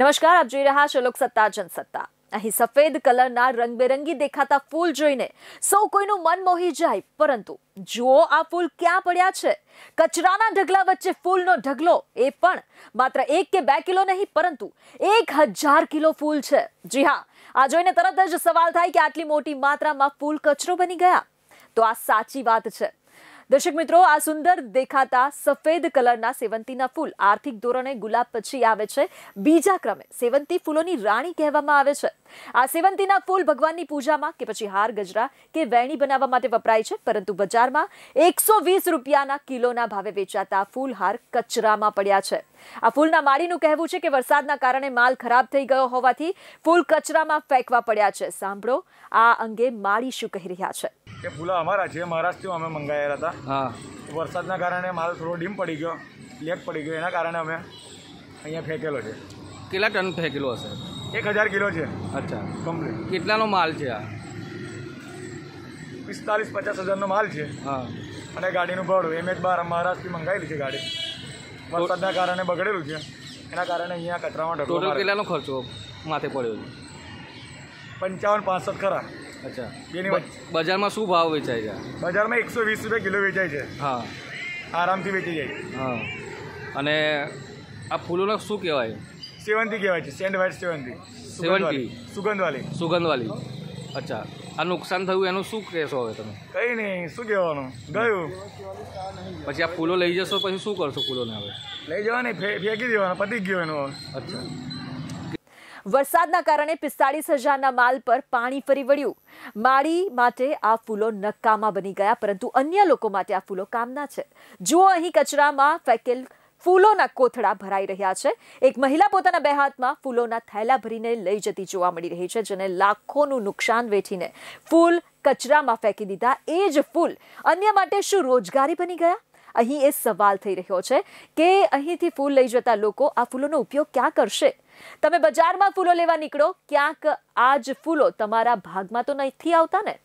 નમસ્કાર આપ જોઈ રહ્યા છો લોકસત્તા જનસત્તા અહીં સફેદ કલરના રંગબેરંગી દેખાતા ફૂલ જોઈને સૌ કોઈનું મન મોહી જાય પરંતુ જુઓ આ ફૂલ ક્યાં પડ્યા છે કચરાના ઢગલા વચ્ચે ફૂલનો ઢગલો એ પણ માત્ર એક કે બે કિલો નહીં પરંતુ એક હજાર કિલો ફૂલ છે જી હા આ જોઈને તરત જ સવાલ થાય કે આટલી મોટી માત્રામાં ફૂલ કચરો બની ગયા તો આ સાચી વાત છે દર્શક મિત્રો આ સુંદર દેખાતા સફેદ કલરના સેવંતીના ફૂલ આર્થિક ધોરણે ગુલાબ પછી આવે છે બીજા ક્રમે સેવંતી ફૂલોની રાણી કહેવામાં આવે છે આ સેવંતીના ફૂલ ભગવાનની પૂજામાં કે પછી હાર ગજરા કે વેણી બનાવવા માટે વપરાય છે પરંતુ બજારમાં એકસો વીસ રૂપિયાના કિલોના ભાવે વેચાતા ફૂલ હાર કચરામાં પડ્યા છે આ ફૂલના માળીનું કહેવું છે કે વરસાદના કારણે માલ ખરાબ થઈ ગયો હોવાથી ફૂલ કચરામાં ફેંકવા પડ્યા છે સાંભળો આ અંગે માળી શું કહી રહ્યા છે એ ફૂલા અમારા છે મહારાષ્ટ્રથી અમે મંગાવેલા હતા હા વરસાદના કારણે માલ થોડો ડીમ પડી ગયો લેક પડી ગયો એના કારણે અમે અહીંયા ફેંકેલો છે કેટલા ટન ફેંકેલો હશે એક હજાર કિલો છે અચ્છા કમ્પ્લીટ કેટલાનો માલ છે આ પિસ્તાલીસ પચાસ હજારનો માલ છે હા અને ગાડીનું ભાડું એમ એચ બાર મહારાષ્ટ્રથી મંગાવેલી છે ગાડી વરસાદના કારણે બગડેલું છે એના કારણે અહીંયા કચરામાં ટોટલ કેટલાનો ખર્ચો માથે પડ્યો છે પંચાવન પાસઠ ખરા અચ્છા એની બજારમાં શું ભાવ વેચાય છે બજારમાં એકસો વીસ રૂપિયા કિલો વેચાય છે હા આરામથી વેચી જાય હા અને આ ફૂલોનો શું કહેવાય સેવંતી કહેવાય છે સેન્ટ વ્હાઇટ સેવંતી સેવંતી સુગંધવાળી સુગંધવાળી અચ્છા આ નુકસાન થયું એનું શું કહેશો હવે તમે કંઈ નહીં શું કહેવાનું ગયું પછી આ ફૂલો લઈ જશો પછી શું કરશો ફૂલોને હવે લઈ જવાની ફેંકી દેવાના પતી ગયો એનો અચ્છા વરસાદના કારણે પિસ્તાળીસ હજારના માલ પર પાણી ફરી વળ્યું માળી માટે આ ફૂલો નકામા બની ગયા પરંતુ અન્ય લોકો માટે આ ફૂલો કામના છે જુઓ અહીં કચરામાં ફેંકેલ ફૂલોના કોથળા ભરાઈ રહ્યા છે એક મહિલા પોતાના બે હાથમાં ફૂલોના થેલા ભરીને લઈ જતી જોવા મળી રહી છે જેને લાખોનું નુકસાન વેઠીને ફૂલ કચરામાં ફેંકી દીધા એ જ ફૂલ અન્ય માટે શું રોજગારી બની ગયા અહીં એ સવાલ થઈ રહ્યો છે કે અહીંથી ફૂલ લઈ જતા લોકો આ ફૂલોનો ઉપયોગ ક્યાં કરશે તમે બજારમાં ફૂલો લેવા નીકળો ક્યાંક આ જ ફૂલો તમારા ભાગમાં તો નથી આવતા ને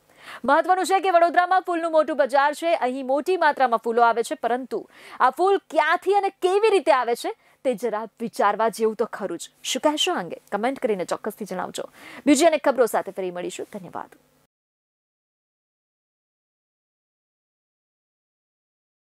મહત્વનું છે કે વડોદરામાં ફૂલનું મોટું બજાર છે અહીં મોટી માત્રામાં ફૂલો આવે છે પરંતુ આ ફૂલ ક્યાંથી અને કેવી રીતે આવે છે તે જરા વિચારવા જેવું તો ખરું જ શું કહેશો અંગે કમેન્ટ કરીને ચોક્કસથી જણાવજો બીજી અને ખબરો સાથે ફરી મળીશું ધન્યવાદ